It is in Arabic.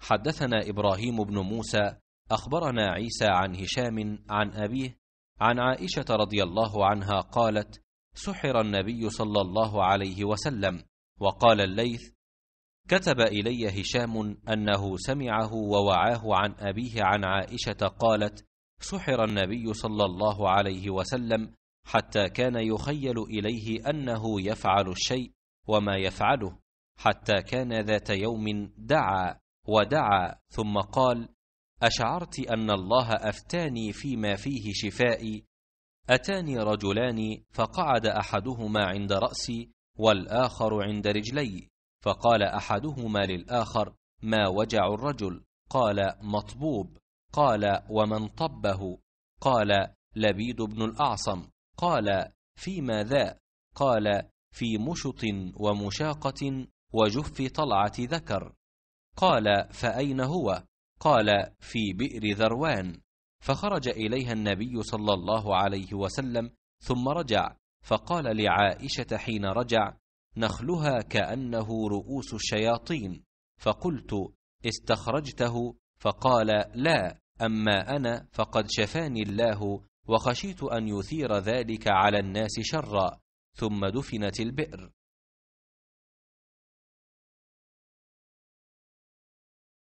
حدثنا إبراهيم بن موسى أخبرنا عيسى عن هشام عن أبيه عن عائشة رضي الله عنها قالت سحر النبي صلى الله عليه وسلم وقال الليث كتب إلي هشام أنه سمعه ووعاه عن أبيه عن عائشة قالت سحر النبي صلى الله عليه وسلم حتى كان يخيل إليه أنه يفعل الشيء وما يفعله حتى كان ذات يوم دعا ودعا ثم قال اشعرت ان الله افتاني فيما فيه شفائي اتاني رجلان فقعد احدهما عند راسي والاخر عند رجلي فقال احدهما للاخر ما وجع الرجل قال مطبوب قال ومن طبه قال لبيد بن الاعصم قال فيما ذا قال في مشط ومشاقه وجف طلعه ذكر قال فأين هو؟ قال في بئر ذروان فخرج إليها النبي صلى الله عليه وسلم ثم رجع فقال لعائشة حين رجع نخلها كأنه رؤوس الشياطين فقلت استخرجته فقال لا أما أنا فقد شفاني الله وخشيت أن يثير ذلك على الناس شرا ثم دفنت البئر